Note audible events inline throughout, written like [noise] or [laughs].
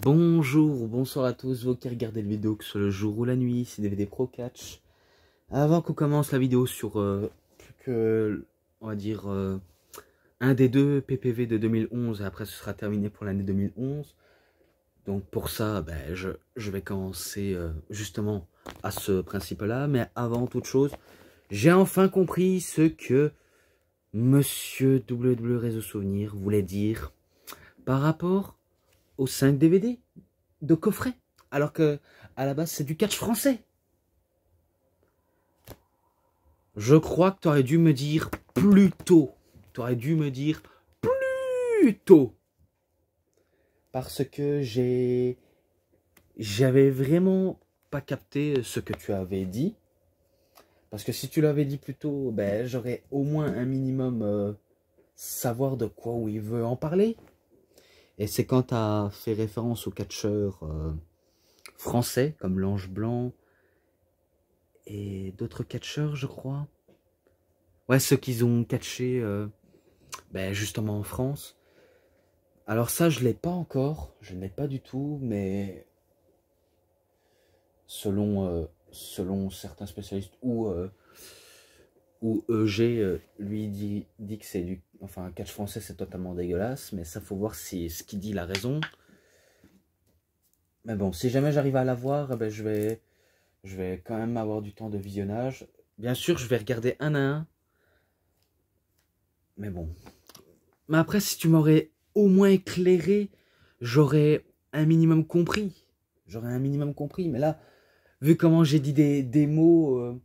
Bonjour, bonsoir à tous, vous qui regardez la vidéo que ce soit le jour ou la nuit, c'est DVD Pro Catch. Avant qu'on commence la vidéo sur euh, plus que, on va dire, euh, un des deux PPV de 2011, et après ce sera terminé pour l'année 2011. Donc pour ça, ben, je, je, vais commencer euh, justement à ce principe-là, mais avant toute chose, j'ai enfin compris ce que Monsieur WW Réseau Souvenir voulait dire par rapport aux 5 DVD de coffret, alors que à la base c'est du catch français. Je crois que tu aurais dû me dire plus tôt. Tu aurais dû me dire plus tôt. Parce que j'ai. J'avais vraiment pas capté ce que tu avais dit. Parce que si tu l'avais dit plus tôt, ben, j'aurais au moins un minimum euh, savoir de quoi ou il veut en parler. Et c'est quand tu as fait référence aux catcheurs euh, français, comme l'Ange Blanc, et d'autres catcheurs, je crois. Ouais, ceux qu'ils ont catché euh, ben, justement en France. Alors ça, je l'ai pas encore, je ne l'ai pas du tout, mais selon, euh, selon certains spécialistes ou où EG euh, lui dit, dit que c'est du... Enfin, un catch français, c'est totalement dégueulasse, mais ça, faut voir si ce qu'il dit la raison. Mais bon, si jamais j'arrive à la voir, eh ben, je, vais, je vais quand même avoir du temps de visionnage. Bien sûr, je vais regarder un à un. Mais bon. Mais après, si tu m'aurais au moins éclairé, j'aurais un minimum compris. J'aurais un minimum compris. Mais là, vu comment j'ai dit des, des mots... Euh,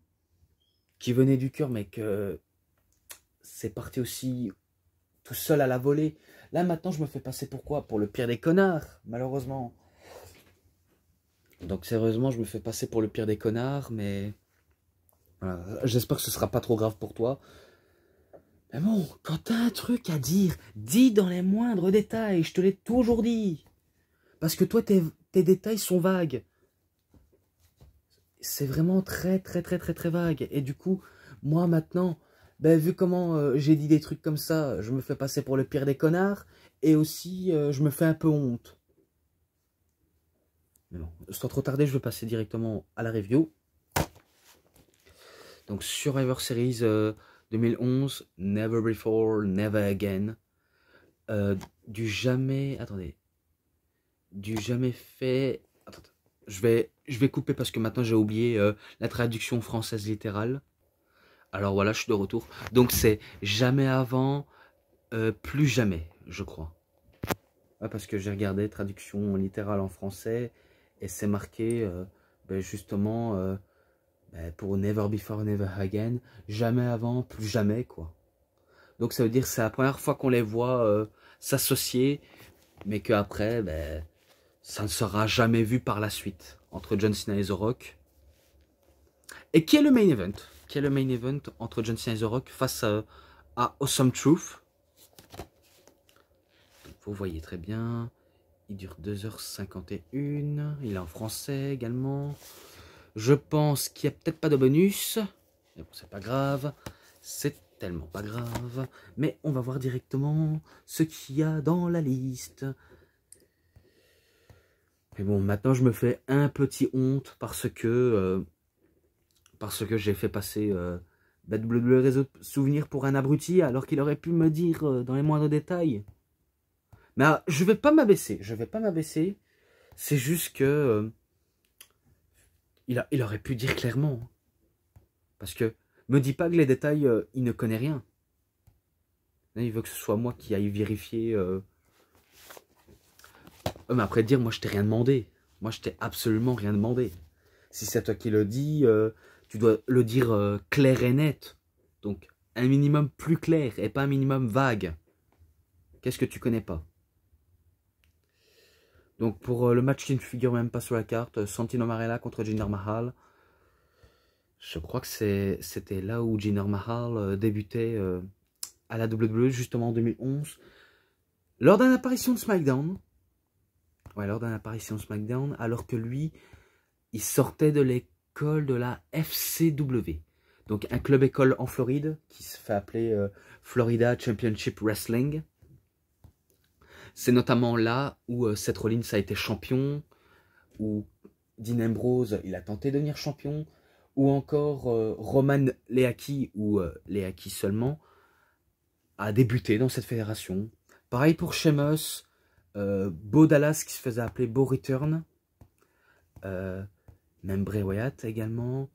qui venait du cœur, mais que c'est parti aussi tout seul à la volée. Là, maintenant, je me fais passer pour quoi Pour le pire des connards, malheureusement. Donc, sérieusement, je me fais passer pour le pire des connards, mais... J'espère que ce sera pas trop grave pour toi. Mais bon, quand t'as un truc à dire, dis dans les moindres détails, je te l'ai toujours dit. Parce que toi, tes détails sont vagues c'est vraiment très, très, très, très, très vague. Et du coup, moi maintenant, ben, vu comment euh, j'ai dit des trucs comme ça, je me fais passer pour le pire des connards, et aussi, euh, je me fais un peu honte. Mais bon, sans trop tarder, je vais passer directement à la review. Donc, Survivor Series 2011, euh, Never Before, Never Again. du jamais... Attendez. Du jamais fait je vais, je vais couper parce que maintenant j'ai oublié euh, la traduction française littérale. Alors voilà, je suis de retour. Donc c'est jamais avant, euh, plus jamais, je crois. Ah, parce que j'ai regardé traduction littérale en français et c'est marqué euh, ben justement ben pour Never Before Never Again, jamais avant, plus jamais quoi. Donc ça veut dire que c'est la première fois qu'on les voit s'associer, mais qu'après, ben, ça ne sera jamais vu par la suite entre John Cena et The Rock. Et qui est le main event Qui est le main event entre John Cena et The Rock face à, Awesome Truth Vous voyez très bien. Il dure 2h51. Il est en français également. Je pense qu'il n'y a peut-être pas de bonus. Mais bon, c'est pas grave. C'est tellement pas grave. Mais on va voir directement ce qu'il y a dans la liste. Mais bon, maintenant je me fais un petit honte parce que euh, parce que j'ai fait passer euh, le bah, réseau souvenir pour un abruti alors qu'il aurait pu me dire euh, dans les moindres détails. Mais ah, je vais pas m'abaisser, je vais pas m'abaisser. C'est juste que euh, il, a, il aurait pu dire clairement. Parce que me dis pas que les détails, il ne connaît rien. il veut que ce soit moi qui aille vérifier mais après dire, moi je t'ai rien demandé. Moi je t'ai absolument rien demandé. Si c'est toi qui le dis, euh, tu dois le dire euh, clair et net. Donc un minimum plus clair et pas un minimum vague. Qu'est-ce que tu connais pas Donc pour euh, le match qui ne figure même pas sur la carte, Santino Marella contre Jinder Mahal. Je crois que c'était là où Jinder Mahal débutait à la WWE justement en 2011. Lors d'une apparition de SmackDown, ouais, lors d'une apparition SmackDown, alors que lui, il sortait de l'école de la FCW. Donc un club école en Floride, qui se fait appeler euh, Florida Championship Wrestling. C'est notamment là où euh, Seth Rollins a été champion, où Dean Ambrose, il a tenté de devenir champion, ou encore euh, Roman Leaki, ou Leaki seulement, a débuté dans cette fédération. Pareil pour Sheamus, euh, Beau Dallas qui se faisait appeler Beau Return, euh, même Bray Wyatt également,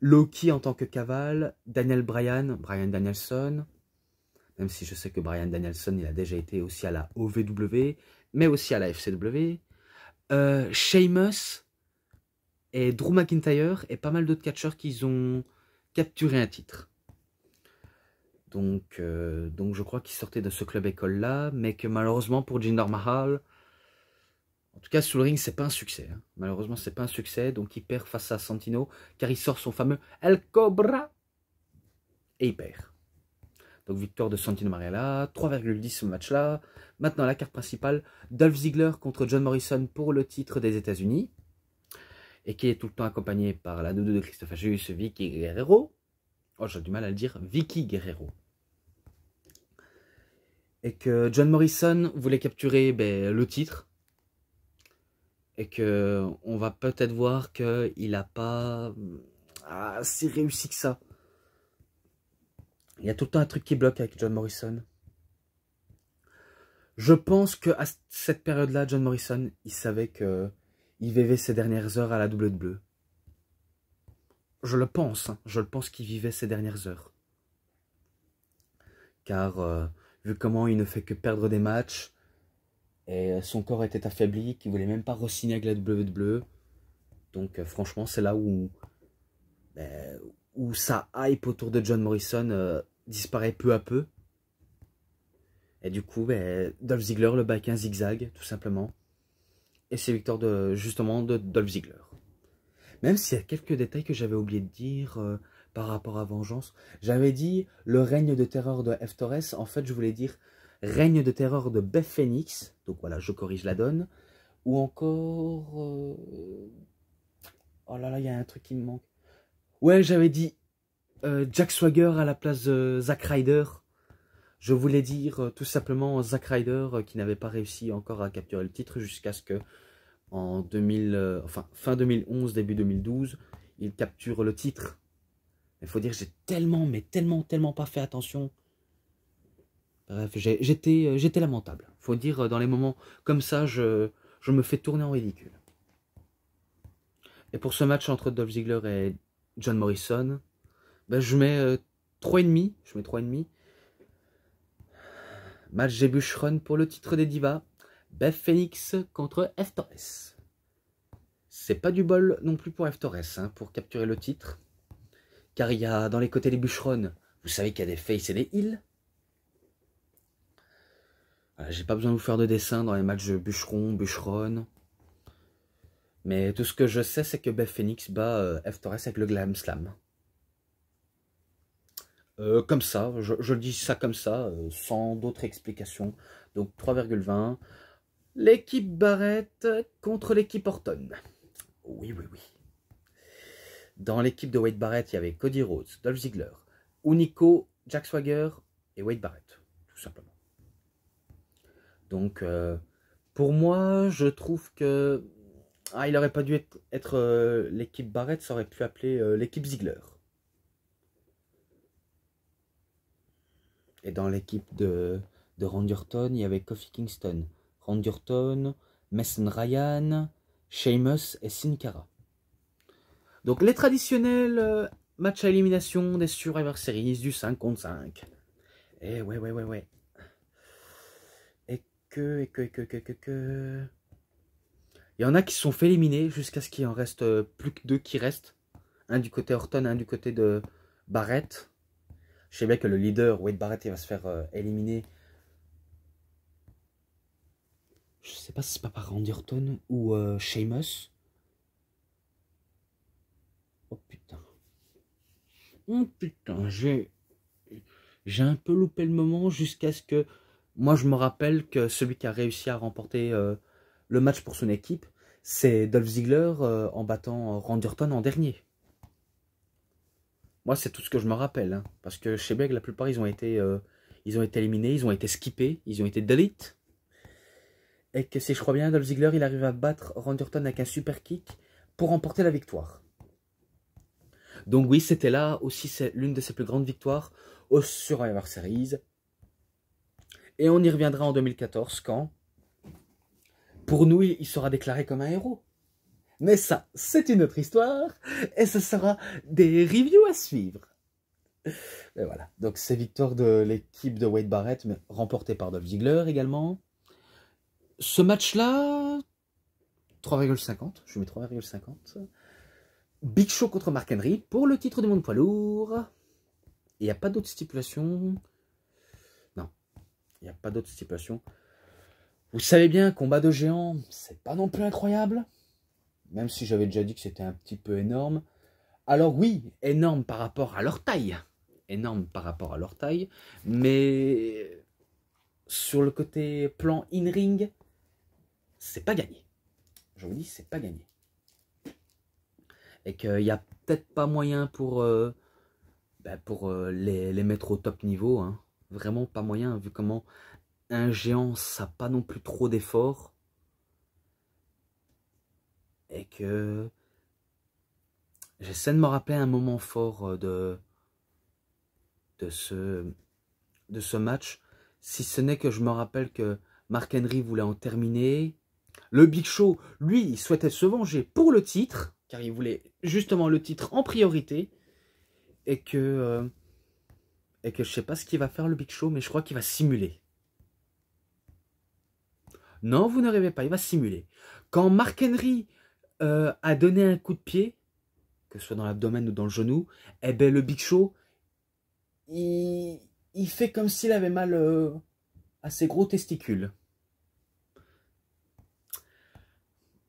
Loki en tant que caval, Daniel Bryan, Bryan Danielson, même si je sais que Bryan Danielson il a déjà été aussi à la OVW, mais aussi à la FCW, euh, Sheamus et Drew McIntyre et pas mal d'autres catcheurs qui ont capturé un titre. Donc, euh, donc je crois qu'il sortait de ce club école-là, mais que malheureusement pour Jinder Mahal, en tout cas sous le ring, c'est pas un succès. Malheureusement, Malheureusement, c'est pas un succès, donc il perd face à Santino, car il sort son fameux El Cobra, et il perd. Donc victoire de Santino Marella, 3,10 ce match-là. Maintenant la carte principale, Dolph Ziggler contre John Morrison pour le titre des États-Unis. Et qui est tout le temps accompagné par la doudou de Christophe Ajus, Vicky Guerrero. Oh, j'ai du mal à le dire, Vicky Guerrero et que John Morrison voulait capturer ben, le titre et que on va peut-être voir qu'il n'a pas assez ah, réussi que ça. Il y a tout le temps un truc qui bloque avec John Morrison. Je pense que à cette période-là, John Morrison, il savait que il vivait ses dernières heures à la doublette bleue. Je le pense, hein. je le pense qu'il vivait ses dernières heures. Car euh, vu comment il ne fait que perdre des matchs. Et euh, son corps était affaibli, qu'il voulait même pas re avec la WWE. Donc euh, franchement, c'est là où, ben, où sa hype autour de John Morrison euh, disparaît peu à peu. Et du coup, ben, Dolph Ziggler le bat un zigzag, tout simplement. Et c'est victoire de, justement de Dolph Ziggler. Même s'il y a quelques détails que j'avais oublié de dire, par rapport à Vengeance. J'avais dit le règne de terreur de F. En fait, je voulais dire règne de terreur de Beth Phoenix. Donc voilà, je corrige la donne. Ou encore... Euh, oh là là, il y a un truc qui me manque. Ouais, j'avais dit euh, Jack Swagger à la place de Zack Ryder. Je voulais dire euh, tout simplement Zack Ryder qui n'avait pas réussi encore à capturer le titre jusqu'à ce que en 2000, enfin, fin 2011, début 2012, il capture le titre il faut dire que j'ai tellement, mais tellement, tellement pas fait attention. Bref, euh, j'étais lamentable. Il faut dire, euh, dans les moments comme ça, je, je me fais tourner en ridicule. Et pour ce match entre Dolph Ziggler et John Morrison, ben, je mets 3,5. Euh, je mets 3,5. Match des run pour le titre des divas. Beth Phoenix contre F. Torres. C'est pas du bol non plus pour F. Torres hein, pour capturer le titre. Car il y a dans les côtés des bûcherons, vous savez qu'il y a des faces et des hills. J'ai pas besoin de vous faire de dessin dans les matchs de bûcheron, Mais tout ce que je sais, c'est que Beth Phoenix bat euh, F. Torres avec le Glam Slam. Euh, comme ça, je, dis ça comme ça, euh, sans d'autres explications. Donc 3,20. L'équipe Barrett contre l'équipe Orton. Oui, oui, oui. Dans l'équipe de Wade Barrett, il y avait Cody Rhodes, Dolph Ziggler, Unico, Jack Swagger et Wade Barrett, tout simplement. Donc, euh, pour moi, je trouve que. Ah, il aurait pas dû être, euh, l'équipe Barrett, ça aurait pu appeler euh, l'équipe Ziggler. Et dans l'équipe de, de Randy il y avait Kofi Kingston, Randy Orton, Mason Ryan, Seamus et Sin Cara. Donc les traditionnels euh, matchs à élimination des Survivor Series du 5 contre 5. Et ouais, ouais, ouais, ouais. Et que, et que, et que, que, que, que... Il y en a qui se sont fait éliminer jusqu'à ce qu'il en reste euh, plus que deux qui restent. Un du côté Orton, un du côté de Barrett. Je sais bien que le leader, Wade Barrett, il va se faire euh, éliminer. Je sais pas si c'est pas par Randy Orton ou Sheamus. oh putain, j'ai un peu loupé le moment jusqu'à ce que... Moi, je me rappelle que celui qui a réussi à remporter euh, le match pour son équipe, c'est Dolph Ziggler euh, en battant euh, Randerton en dernier. Moi, c'est tout ce que je me rappelle. Hein, parce que chez Beg, la plupart, ils ont, été, ils ont été éliminés, ils ont été skippés, ils ont été delete. Et que si je crois bien, Dolph Ziggler, il arrive à battre Randerton avec un super kick pour remporter la victoire. Donc oui, c'était là aussi l'une de ses plus grandes victoires au Survivor Series. Et on y reviendra en 2014 quand, pour nous, il sera déclaré comme un héros. Mais ça, c'est une autre histoire, et ce sera des reviews à suivre. Mais voilà, donc c'est victoire de l'équipe de Wade Barrett, mais remportée par Dolph Ziggler également. Ce match-là, 3,50, je mets 3,50. Big Show contre Mark Henry pour le titre du monde poids lourd. Il n'y a pas d'autres stipulations. Non, il n'y a pas d'autres stipulations. Vous savez bien, combat de géants, c'est pas non plus incroyable. Même si j'avais déjà dit que c'était un petit peu énorme. Alors oui, énorme par rapport à leur taille. Énorme par rapport à leur taille. Mais sur le côté plan in-ring, c'est pas gagné. Je vous dis, c'est pas gagné et qu'il n'y a peut-être pas moyen pour, euh, bah, pour euh, les, mettre au top niveau. Hein. Vraiment pas moyen, vu comment un géant, ça n'a pas non plus trop d'efforts. Et que j'essaie de me rappeler un moment fort euh, de, de, ce, de ce match. Si ce n'est que je me rappelle que Mark Henry voulait en terminer. Le Big Show, lui, il souhaitait se venger pour le titre car il voulait justement le titre en priorité et que je euh, et que je sais pas ce qu'il va faire le Big Show, mais je crois qu'il va simuler. Non, vous ne rêvez pas, il va simuler. Quand Mark Henry euh, a donné un coup de pied, que ce soit dans l'abdomen ou dans le genou, et eh ben le Big Show, il, il fait comme s'il avait mal euh, à ses gros testicules.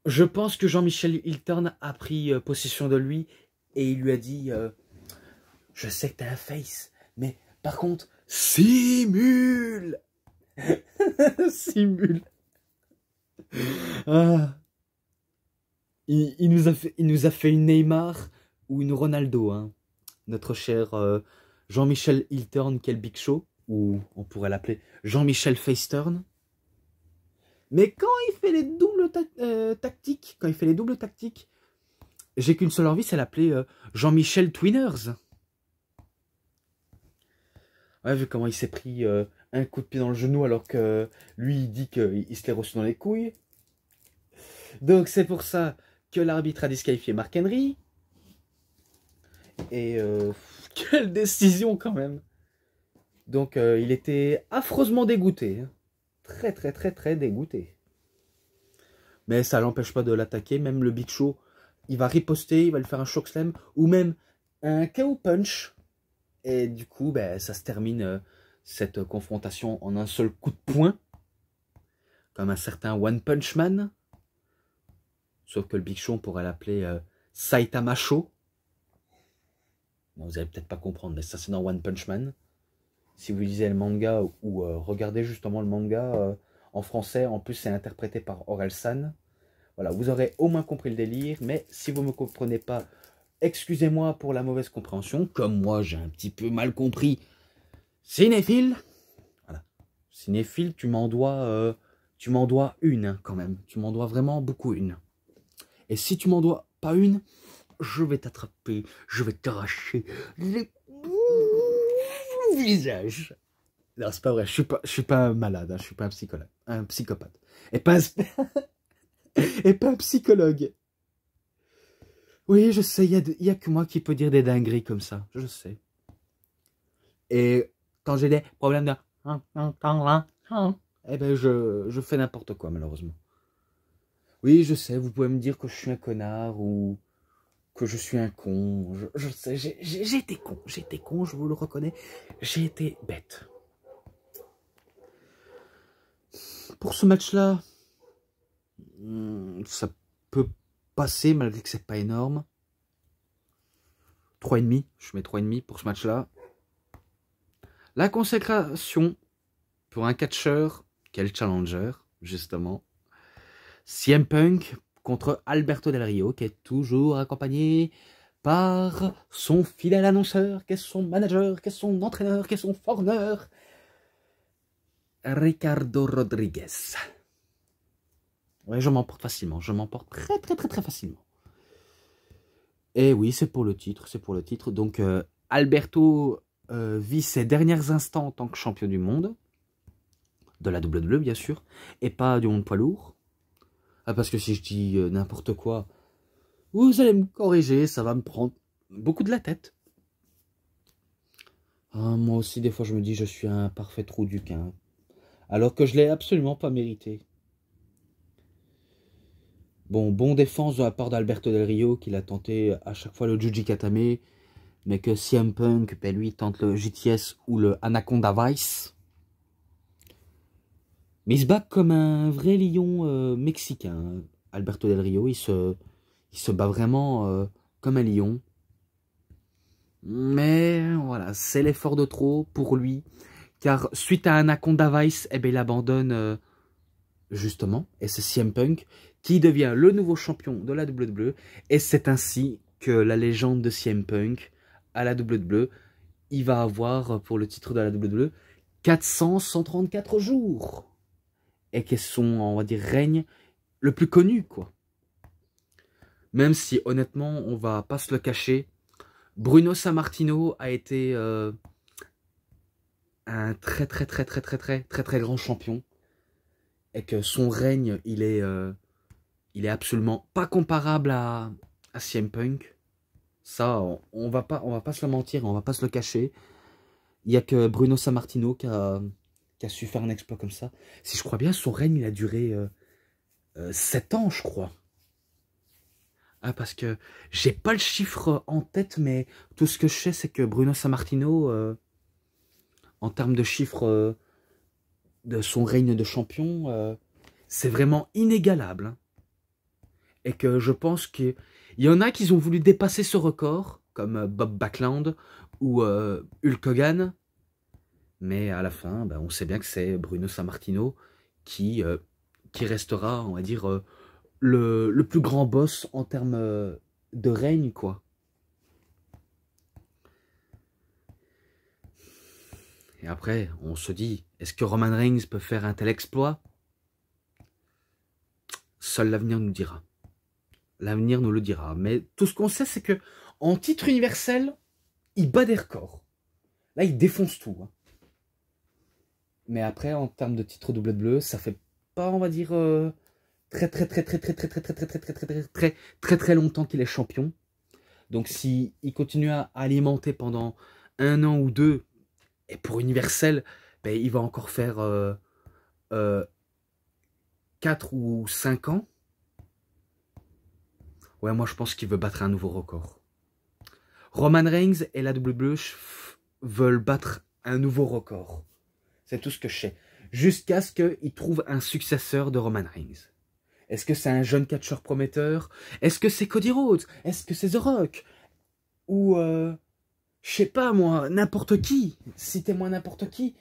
Je pense que Jean-Michel Hilton a pris euh, possession de lui et il lui a dit euh, Je sais que t'as un face, mais par contre, simule [laughs] Simule ah. il, nous a fait, une Neymar ou une Ronaldo, hein. notre cher euh, Jean-Michel Hilton, quel big show, ou on pourrait l'appeler Jean-Michel Turn. Mais quand il fait les doubles euh, tactiques, quand il fait les doubles tactiques, j'ai qu'une seule envie, c'est l'appeler euh, Jean-Michel Twiners. Ouais, vu comment il s'est pris euh, un coup de pied dans le genou alors que lui, il dit qu'il se l'est reçu dans les couilles. Donc c'est pour ça que l'arbitre a disqualifié Mark Henry. Et [laughs] quelle décision quand même. Donc il était affreusement dégoûté. Hein très très très très dégoûté. Mais ça l'empêche pas de l'attaquer, même le Big Show, il va riposter, il va lui faire un shock slam, ou même un KO punch. Et du coup, ben, ça se termine euh, cette confrontation en un seul coup de poing, comme un certain One Punch Man. Sauf que le Big Show, on pourrait l'appeler euh, Saitama Show. vous n'allez peut-être pas comprendre, mais ça c'est dans One Punch Man si vous lisez le manga ou euh, regardez justement le manga euh, en français, en plus c'est interprété par Orelsan. Voilà, vous aurez au moins compris le délire, mais si vous ne me comprenez pas, excusez-moi pour la mauvaise compréhension, comme moi j'ai un petit peu mal compris. Cinéphile Voilà. Cinéphile, tu m'en dois, euh, tu m'en dois une hein, quand même. Tu m'en dois vraiment beaucoup une. Et si tu m'en dois pas une, je vais t'attraper, je vais t'arracher les visage. Non, c'est pas vrai. Je suis pas, je suis pas malade. Hein. Je suis pas un psychologue, un psychopathe. Et pas un... [laughs] et pas psychologue. Oui, je sais. Il n'y a que moi qui peut dire des dingueries comme ça. Je sais. Et quand j'ai des problèmes de, hein, hein, eh ben je, je fais n'importe quoi malheureusement. Oui, je sais. Vous pouvez me dire que je suis un connard ou que je suis un con. Je, sais, j'ai été con, J'étais con, je vous le reconnais. J'ai été bête. Pour ce match-là, hmm, ça peut passer malgré que c'est pas énorme. 3,5, je mets 3,5 pour ce match-là. La consécration pour un catcheur, quel challenger, justement. CM Punk contre Alberto Del Rio, qui est toujours accompagné par son fidèle annonceur, qui est son manager, qui est son entraîneur, qui est son forneur, Ricardo Rodriguez. Ouais, je m'emporte facilement, je m'emporte très très très très facilement. Et oui, c'est pour le titre, c'est pour le titre. Donc euh, Alberto euh, vit ses dernières instants en tant que champion du monde, de la WWE bien sûr, et pas du monde poids lourd. Ah, parce que si je dis euh, n'importe quoi, vous allez me corriger, ça va me prendre beaucoup de la tête. Ah, moi aussi, des fois, je me dis, je suis un parfait trou du Alors que je l'ai absolument pas mérité. Bon, bon défense de la part d'Alberto Del Rio, qui l'a tenté à chaque fois le Juji Katame, mais que CM Punk, ben lui, tente le JTS ou le Anaconda Vice. Mais il se bat comme un vrai lion euh, mexicain, Alberto Del Rio. Il se, bat vraiment euh, comme un lion. Mais voilà, c'est l'effort de trop pour lui. Car suite à Anaconda Vice, eh ben, il abandonne euh, justement. Et c'est CM Punk qui devient le nouveau champion de la WWE. Et c'est ainsi que la légende de CM Punk à la WWE, il va avoir pour le titre de la WWE 434 jours et qui est son, on va dire, règne le plus connu, quoi. Même si, honnêtement, on va pas se le cacher, Bruno Martino a été euh, un très, très, très, très, très, très, très, très grand champion. Et que son règne, il est, euh, il est absolument pas comparable à, à CM Punk. Ça, on, va pas, on va pas se le mentir, on va pas se le cacher. Il y a que Bruno Sammartino qui a a su faire un exploit comme ça. Si je crois bien, son règne, il a duré euh, 7 euh, ans, je crois. Ah, parce que j'ai pas le chiffre en tête, mais tout ce que je sais, c'est que Bruno Sammartino, euh, en termes de chiffres euh, de son règne de champion, c'est vraiment inégalable. Hein. Et que je pense qu'il y en a qui ont voulu dépasser ce record, comme Bob Backland ou Hulk Hogan, mais à la fin, ben, on sait bien que c'est Bruno Sammartino qui, euh, qui restera, on va dire, euh, le, plus grand boss en termes euh, de règne, quoi. Et après, on se dit, est-ce que Roman Reigns peut faire un tel exploit Seul l'avenir nous dira. L'avenir nous le dira. Mais tout ce qu'on sait, c'est que en titre universel, il bat des records. Là, il défonce tout. Hein. Mais après, en termes de titre Double Bleu, ça fait pas, on va dire, très très très très très très très très très très très très très très très longtemps qu'il est champion. Donc s'il continue à alimenter pendant un an ou deux, et pour Universel, il va encore faire 4 ou 5 ans. Ouais, moi je pense qu'il veut battre un nouveau record. Roman Reigns et la Double Bleue veulent battre un nouveau record. C'est tout ce que je sais. Jusqu'à ce qu'il trouve un successeur de Roman Reigns. Est-ce que c'est un jeune catcheur prometteur Est-ce que c'est Cody Rhodes Est-ce que c'est The Rock Ou, euh, je sais pas moi, n'importe qui Citez-moi n'importe qui.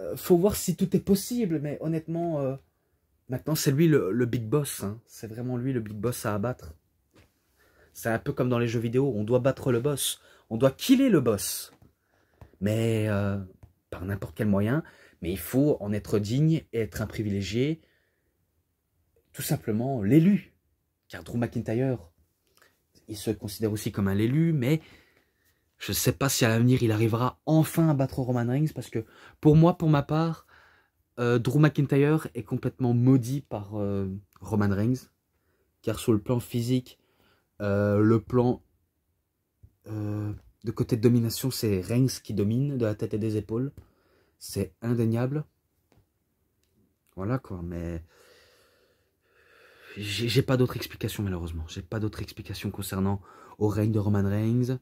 Euh, faut voir si tout est possible, mais honnêtement, euh, maintenant c'est lui le, big boss. Hein. C'est vraiment lui le big boss à abattre. C'est un peu comme dans les jeux vidéo, on doit battre le boss. On doit killer le boss. Mais par n'importe quel moyen, mais il faut en être digne et être un privilégié, tout simplement l'élu. Car Drew McIntyre, il se considère aussi comme un élu, mais je ne sais pas si à l'avenir il arrivera enfin à battre Roman Reigns, parce que pour moi, pour ma part, euh, Drew McIntyre est complètement maudit par euh, Roman Reigns, car sur le plan physique, euh, le plan de côté de domination, c'est Reigns qui domine de la tête et des épaules. C'est indéniable. Voilà quoi, mais... J'ai pas d'autre explication malheureusement. J'ai pas d'autre explication concernant au règne de Roman Reigns.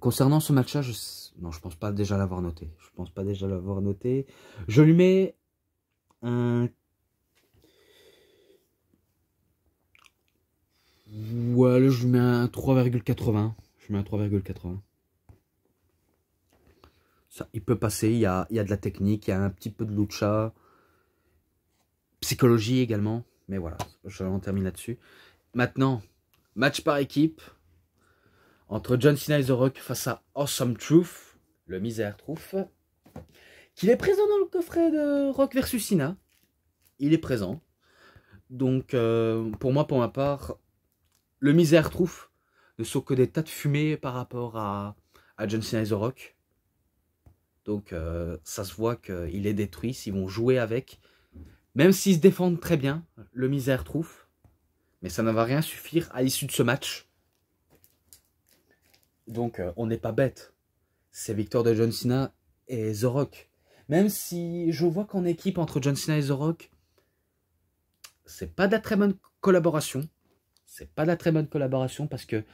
Concernant ce match-là, je... non, je pense pas déjà l'avoir noté. Je pense pas déjà l'avoir noté. Je lui mets un... Ouais, je lui mets un 3,80. Je mets un 3,80. Ça, il peut passer, il y, a, de la technique, il y a un petit peu de lucha. Psychologie également. Mais voilà, je en termine là-dessus. Maintenant, match par équipe. Entre John Cena et The Rock face à Awesome Truth. Le misère Truth. Qu'il est présent dans le coffret de Rock versus Cena. Il est présent. Donc, euh, pour moi, pour ma part, le misère Truth ne sont que des tas de fumées par rapport à, John Cena et The Rock. Donc euh, ça se voit qu'il est détruit, s'ils vont jouer avec. Même s'ils se défendent très bien, le misère trouve. Mais ça ne va rien suffire à l'issue de ce match. Donc euh, on n'est pas bête. C'est victoire de John Cena et The Rock. Même si je vois qu'en équipe entre John Cena et The Rock, c'est pas de très bonne collaboration c'est pas de la très bonne collaboration parce que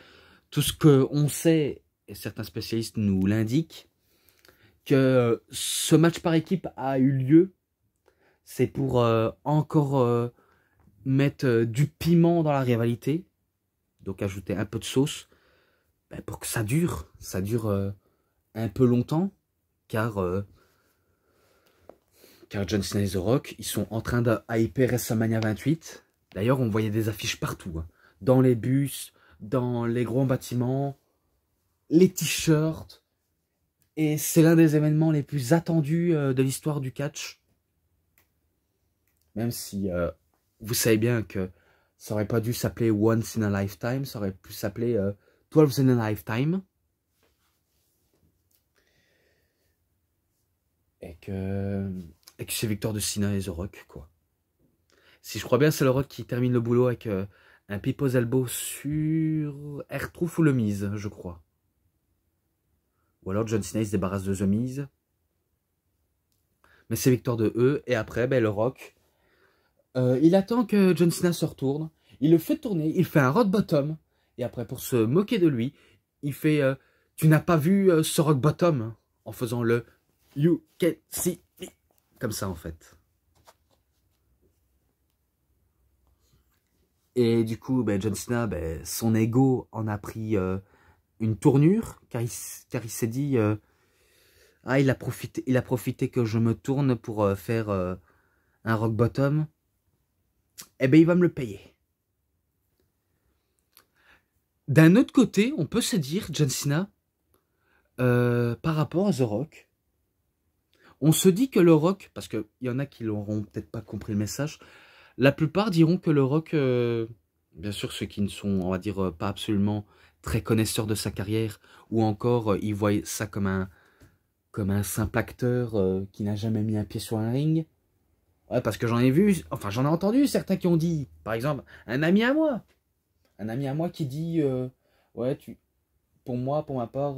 tout ce qu'on sait, et certains spécialistes nous l'indiquent, que ce match par équipe a eu lieu, c'est pour euh, encore euh, mettre euh, du piment dans la rivalité, donc ajouter un peu de sauce, ben, pour que ça dure, ça dure un peu longtemps, car, car John Cena et The Rock, ils sont en train dhyper hyper WrestleMania 28. D'ailleurs, on voyait des affiches partout. Hein dans les bus, dans les grands bâtiments, les t-shirts. Et c'est l'un des événements les plus attendus euh, de l'histoire du catch. Même si euh, vous savez bien que ça aurait pas dû s'appeler Once in a Lifetime, ça aurait pu s'appeler euh, Twelve in a Lifetime. Et que, c'est Victor de Sina et The Rock, quoi. Si je crois bien, c'est The Rock qui termine le boulot avec un Pipo's Elbow sur Ertruf ou le Mise, je crois. Ou alors John Cena se débarrasse de The Mise. Mais c'est victoire de eux. Et après, ben, le Rock. Euh, il attend que John Cena se retourne. Il le fait tourner. Il fait un rock bottom. Et après, pour se moquer de lui, il fait euh, Tu n'as pas vu euh, ce rock bottom En faisant le You can see me. Comme ça, en fait. Et du coup, ben, John Cena, ben, son ego en a pris euh, une tournure, car il, s'est dit euh, Ah, il a, profité, il a profité que je me tourne pour euh, faire un rock bottom. Eh bien, il va me le payer. D'un autre côté, on peut se dire, John Cena, par rapport à The Rock, on se dit que le rock, parce qu'il y en a qui l'auront peut-être pas compris le message, la plupart diront que le rock, euh, bien sûr ceux qui ne sont, on va dire, euh, pas absolument très connaisseurs de sa carrière, ou encore euh, ils voient ça comme un, comme un simple acteur qui n'a jamais mis un pied sur un ring. Ouais, parce que j'en ai vu, enfin j'en ai entendu certains qui ont dit, par exemple, un ami à moi, un ami à moi qui dit, ouais, tu, pour moi, pour ma part,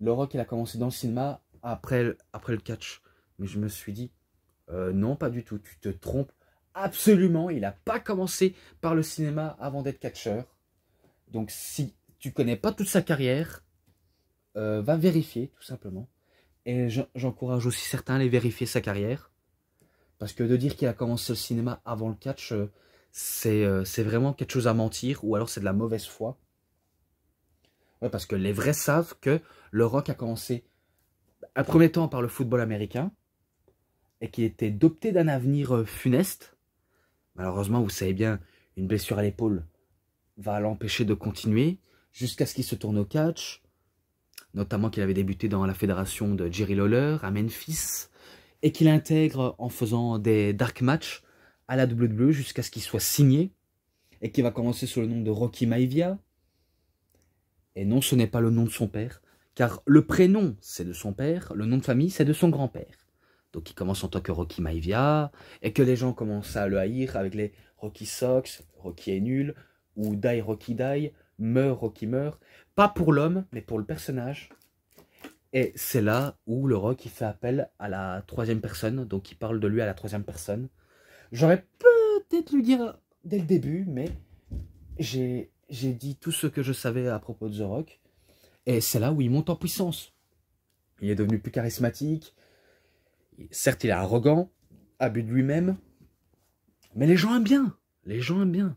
le rock il a commencé dans le cinéma après, après le catch. Mais je me suis dit, non, pas du tout, tu te trompes absolument. Il n'a pas commencé par le cinéma avant d'être catcheur. Donc si tu connais pas toute sa carrière, euh, va vérifier tout simplement. Et j'encourage aussi certains à aller vérifier sa carrière. Parce que de dire qu'il a commencé le cinéma avant le catch, euh, euh, c'est vraiment quelque chose à mentir ou alors c'est de la mauvaise foi. parce que les vrais savent que le rock a commencé un premier temps par le football américain et qu'il était doté d'un avenir funeste Malheureusement, vous savez bien, une blessure à l'épaule va l'empêcher de continuer jusqu'à ce qu'il se tourne au catch, notamment qu'il avait débuté dans la fédération de Jerry Lawler à Memphis, et qu'il intègre en faisant des dark matchs à la WWE jusqu'à ce qu'il soit signé, et qu'il va commencer sous le nom de Rocky Maivia. Et non, ce n'est pas le nom de son père, car le prénom, c'est de son père, le nom de famille, c'est de son grand-père donc il commence en tant que Rocky Maivia, et que les gens commencent à le haïr avec les Rocky Sox, Rocky est nul, ou Die Rocky Die, Meurt Rocky meurt, pas pour l'homme, mais pour le personnage. Et c'est là où le rock il fait appel à la troisième personne, donc il parle de lui à la troisième personne. J'aurais peut-être lui dire dès le début, mais j'ai dit tout ce que je savais à propos de The Rock. Et c'est là où il monte en puissance. Il est devenu plus charismatique, Certes, il est arrogant, abus de lui-même, mais les gens aiment bien. Les gens aiment bien.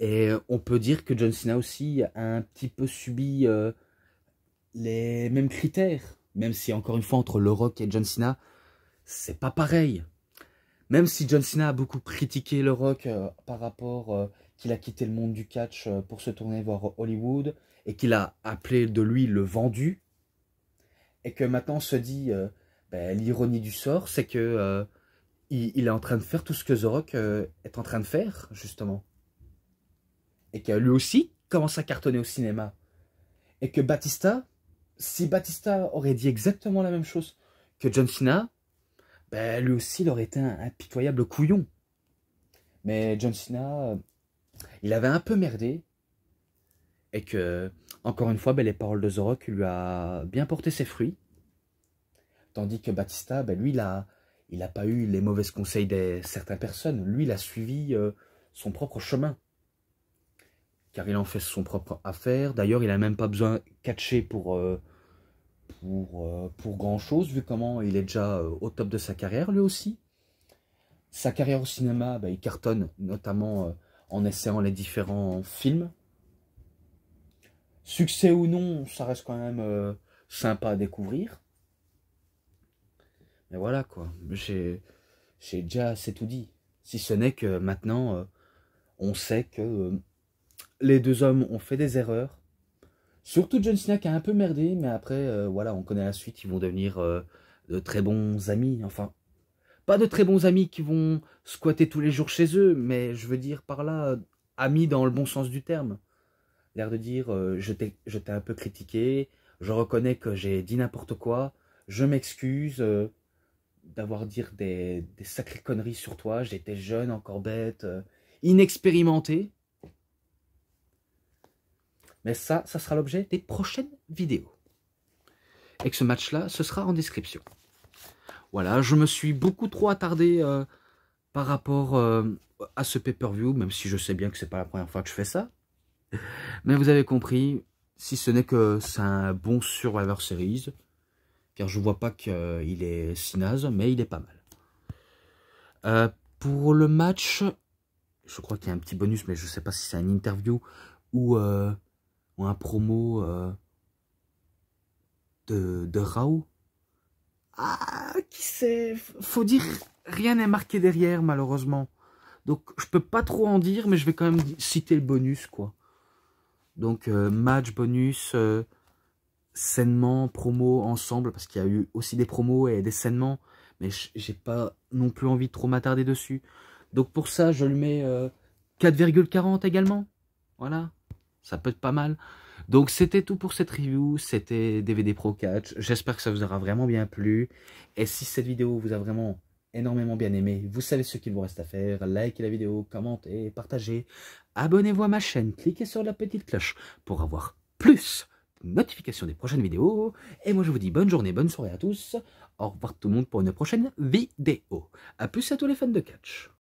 Et on peut dire que John Cena aussi a un petit peu subi euh, les mêmes critères. Même si, encore une fois, entre Le Rock et John Cena, c'est pas pareil. Même si John Cena a beaucoup critiqué Le Rock euh, par rapport euh, qu'il a quitté le monde du catch pour se tourner vers Hollywood et qu'il a appelé de lui le vendu, et que maintenant on se dit, euh, ben, l'ironie du sort, c'est que euh, il, est en train de faire tout ce que The Rock euh, est en train de faire, justement. Et que lui aussi commence à cartonner au cinéma. Et que Batista, si Batista aurait dit exactement la même chose que John Cena, ben, lui aussi, il aurait été un pitoyable couillon. Mais John Cena, il avait un peu merdé. Et que encore une fois, ben, les paroles de Zorok lui a bien porté ses fruits. Tandis que Batista, ben, lui, il n'a il pas eu les mauvais conseils des certaines personnes. Lui, il a suivi euh, son propre chemin. Car il en fait son propre affaire. D'ailleurs, il n'a même pas besoin de catcher pour, euh, pour, euh, pour grand-chose, vu comment il est déjà au top de sa carrière, lui aussi. Sa carrière au cinéma, ben, il cartonne, notamment en essayant les différents films Succès ou non, ça reste quand même euh, sympa à découvrir. Mais voilà quoi, j'ai déjà assez tout dit. Si ce n'est que maintenant, euh, on sait que euh, les deux hommes ont fait des erreurs. Surtout John Cena a un peu merdé, mais après, voilà, on connaît la suite, ils vont devenir de très bons amis. Enfin, pas de très bons amis qui vont squatter tous les jours chez eux, mais je veux dire par là, amis dans le bon sens du terme l'air de dire euh, je t'ai un peu critiqué, je reconnais que j'ai dit n'importe quoi, je m'excuse euh, d'avoir dit des, sacrées conneries sur toi, j'étais jeune, encore bête, euh, inexpérimenté. Mais ça, ça sera l'objet des prochaines vidéos. Et que ce match-là, ce sera en description. Voilà, je me suis beaucoup trop attardé par rapport à ce pay-per-view, même si je sais bien que c'est pas la première fois que je fais ça. Mais vous avez compris, si ce n'est que c'est un bon Survivor Series, car je vois pas qu'il est si naze, mais il est pas mal. Euh, pour le match, je crois qu'il y a un petit bonus, mais je sais pas si c'est une interview ou, euh, ou un promo euh, de, de Rao. Ah, qui sait Faut dire, rien n'est marqué derrière, malheureusement. Donc, je peux pas trop en dire, mais je vais quand même citer le bonus, quoi. Donc euh, match, bonus, euh, promo ensemble, parce qu'il y a eu aussi des promos et des scènements, mais j'ai pas non plus envie de trop m'attarder dessus. Donc pour ça, je le mets 4,40 euh, également. Voilà, ça peut être pas mal. Donc c'était tout pour cette review, c'était DVD Pro Catch. J'espère que ça vous aura vraiment bien plu. Et si cette vidéo vous a vraiment énormément bien aimé. Vous savez ce qu'il vous reste à faire. Likez la vidéo, commentez, partagez. Abonnez-vous à ma chaîne, cliquez sur la petite cloche pour avoir plus de notifications des prochaines vidéos. Et moi je vous dis bonne journée, bonne soirée à tous. Au revoir tout le monde pour une prochaine vidéo. A plus à tous les fans de catch.